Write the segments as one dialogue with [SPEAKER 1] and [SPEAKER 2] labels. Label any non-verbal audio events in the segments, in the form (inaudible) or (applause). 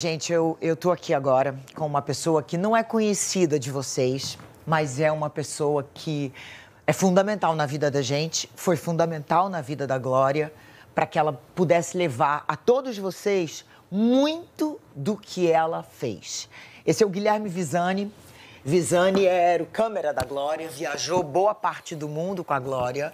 [SPEAKER 1] Gente, eu, eu tô aqui agora com uma pessoa que não é conhecida de vocês, mas é uma pessoa que é fundamental na vida da gente, foi fundamental na vida da Glória, para que ela pudesse levar a todos vocês muito do que ela fez. Esse é o Guilherme Visani. Visani era o câmera da Glória, viajou boa parte do mundo com a Glória.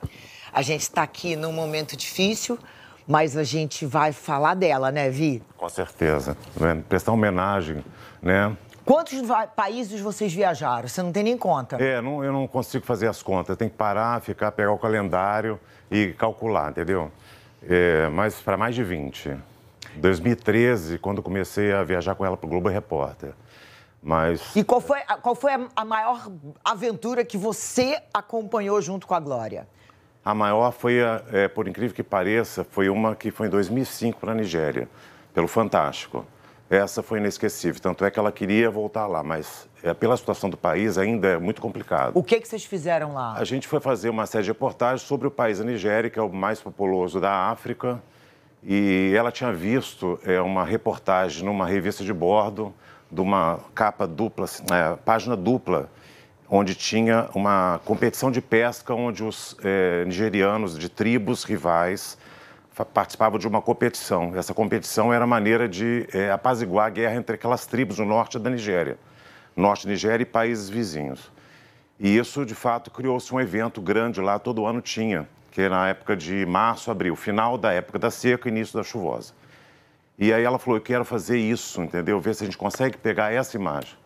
[SPEAKER 1] A gente está aqui num momento difícil, mas a gente vai falar dela, né, Vi?
[SPEAKER 2] Com certeza. Né? Prestar homenagem, né?
[SPEAKER 1] Quantos países vocês viajaram? Você não tem nem conta.
[SPEAKER 2] É, não, eu não consigo fazer as contas. Tem que parar, ficar, pegar o calendário e calcular, entendeu? É, mas para mais de 20. 2013, quando comecei a viajar com ela para o Globo Repórter. Mas... E
[SPEAKER 1] qual foi, qual foi a maior aventura que você acompanhou junto com a Glória?
[SPEAKER 2] A maior foi, a, é, por incrível que pareça, foi uma que foi em 2005 na Nigéria, pelo Fantástico. Essa foi inesquecível, tanto é que ela queria voltar lá, mas é, pela situação do país ainda é muito complicado. O que, é que vocês fizeram lá? A gente foi fazer uma série de reportagens sobre o país da Nigéria, que é o mais populoso da África, e ela tinha visto é, uma reportagem numa revista de bordo, de uma capa dupla, assim, é, página dupla, onde tinha uma competição de pesca onde os eh, nigerianos de tribos rivais participavam de uma competição. Essa competição era a maneira de eh, apaziguar a guerra entre aquelas tribos do norte da Nigéria, norte da Nigéria e países vizinhos. E isso, de fato, criou-se um evento grande lá, todo ano tinha, que era na época de março, abril, final da época da seca, início da chuvosa. E aí ela falou, eu quero fazer isso, entendeu? Ver se a gente consegue pegar essa imagem.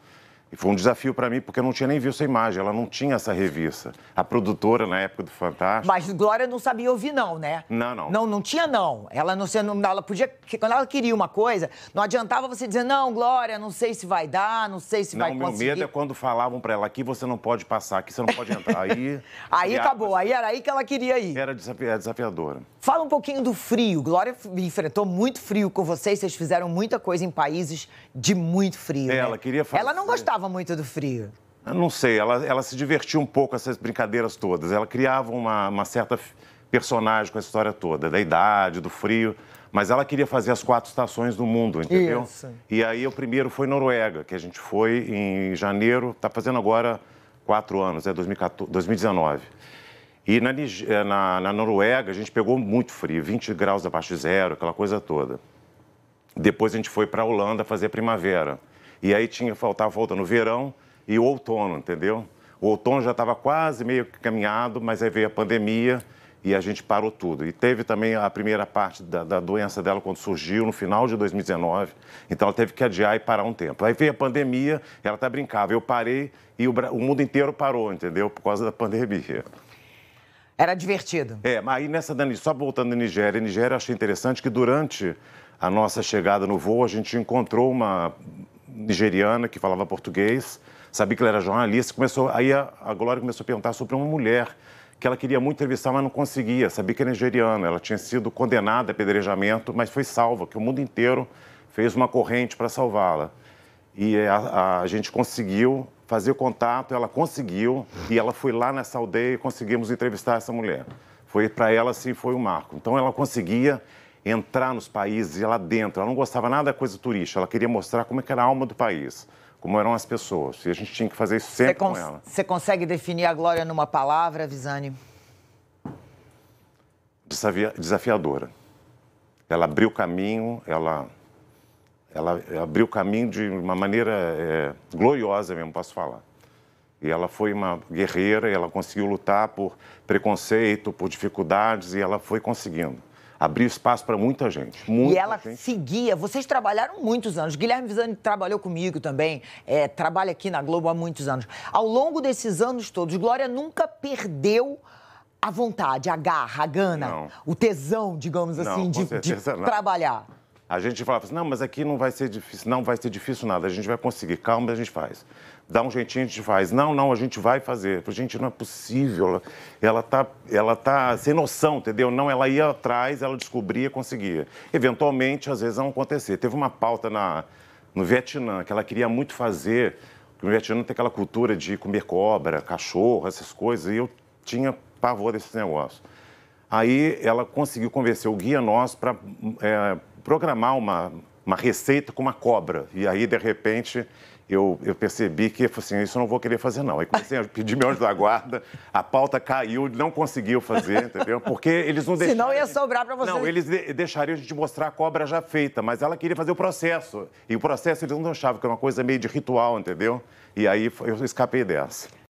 [SPEAKER 2] E foi um desafio para mim, porque eu não tinha nem visto a imagem, ela não tinha essa revista. A produtora, na época do Fantástico. Mas
[SPEAKER 1] Glória não sabia ouvir, não, né? Não, não. Não, não tinha, não. Ela não sei, ela podia. Quando ela queria uma coisa, não adiantava você dizer, não, Glória, não sei se vai dar, não sei se não, vai conseguir não Meu medo é
[SPEAKER 2] quando falavam para ela, aqui você não pode passar, aqui você não pode entrar. Aí. (laughs) aí acabou, aí era aí que ela queria ir. Era é desafiadora. Fala
[SPEAKER 1] um pouquinho do frio. Glória enfrentou muito frio com vocês, vocês fizeram muita coisa em países de muito frio. É, né? Ela né? queria fazer... Ela não gostava muito do frio.
[SPEAKER 2] Eu não sei, ela, ela se divertia um pouco essas brincadeiras todas. Ela criava uma, uma certa personagem com a história toda, da idade, do frio. Mas ela queria fazer as quatro estações do mundo, entendeu? Isso. E aí o primeiro foi Noruega, que a gente foi em janeiro, tá fazendo agora quatro anos, é 2014, 2019. E na, eh, na, na Noruega, a gente pegou muito frio, 20 graus abaixo de zero, aquela coisa toda. Depois a gente foi para a Holanda fazer primavera. E aí tinha faltava volta no verão e o outono, entendeu? O outono já estava quase meio que caminhado, mas aí veio a pandemia e a gente parou tudo. E teve também a primeira parte da, da, doença dela quando surgiu, no final de 2019. Então ela teve que adiar e parar um tempo. Aí veio a pandemia, ela até tá brincava, eu parei e o, o mundo inteiro parou, entendeu? Por causa da (laughs) pandemia. Era divertido. É, mas aí nessa só voltando à Nigéria, a Nigéria eu achei interessante que durante a nossa chegada no voo, a gente encontrou uma nigeriana que falava português, sabia que ela era jornalista, começou, aí a, a Glória começou a perguntar sobre uma mulher que ela queria muito entrevistar, mas não conseguia, sabia que era é nigeriana, ela tinha sido condenada a apedrejamento, mas foi salva, que o mundo inteiro fez uma corrente para salvá-la. E a, a, a gente conseguiu fazer contato, ela conseguiu e ela foi lá nessa aldeia e conseguimos entrevistar essa mulher. Foi para ela assim foi um marco. Então ela conseguia entrar nos países e lá dentro. Ela não gostava nada da coisa turística, ela queria mostrar como é que era a alma do país, como eram as pessoas. E a gente tinha que fazer isso sempre com ela.
[SPEAKER 1] Você consegue definir a glória numa palavra, Visani?
[SPEAKER 2] Desafiadora. Ela abriu caminho, ela ela abriu caminho de uma maneira é, gloriosa mesmo, posso falar. E ela foi uma guerreira, ela conseguiu lutar por preconceito, por dificuldades, e ela foi conseguindo. Abriu espaço para muita gente. Muita e ela
[SPEAKER 1] gente. seguia. Vocês trabalharam muitos anos. Guilherme Visani trabalhou comigo também, é, trabalha aqui na Globo há muitos anos. Ao longo desses anos todos, Glória nunca perdeu a vontade, a garra, a gana, não. o tesão, digamos assim, de trabalhar.
[SPEAKER 2] A gente falava assim, não, mas aqui não vai ser difícil, não vai ser difícil nada, a gente vai conseguir, calma, a gente faz. Dá um jeitinho, a gente faz. Não, não, a gente vai fazer. a gente, não é possível, ela está ela tá sem noção, entendeu? Não, ela ia atrás, ela descobria, conseguia. Eventualmente, às vezes, não acontecer. Teve uma pauta na, no Vietnã que ela queria muito fazer, no Vietnã tem aquela cultura de comer cobra, cachorro, essas coisas, e eu tinha pavor desses negócios. Aí ela conseguiu convencer o guia nosso para é, programar uma, uma receita com uma cobra. E aí, de repente, eu, eu, percebi que assim, isso eu não vou querer fazer, não. Aí comecei a pedir meu anjo da guarda, a pauta caiu, não conseguiu fazer, entendeu? Porque eles não deixaram.
[SPEAKER 1] Senão ia sobrar para
[SPEAKER 2] você. Não, eles de deixariam de mostrar a cobra já feita, mas ela queria fazer o processo. E o processo eles não achavam, que era uma coisa meio de ritual, entendeu? E aí eu escapei dessa.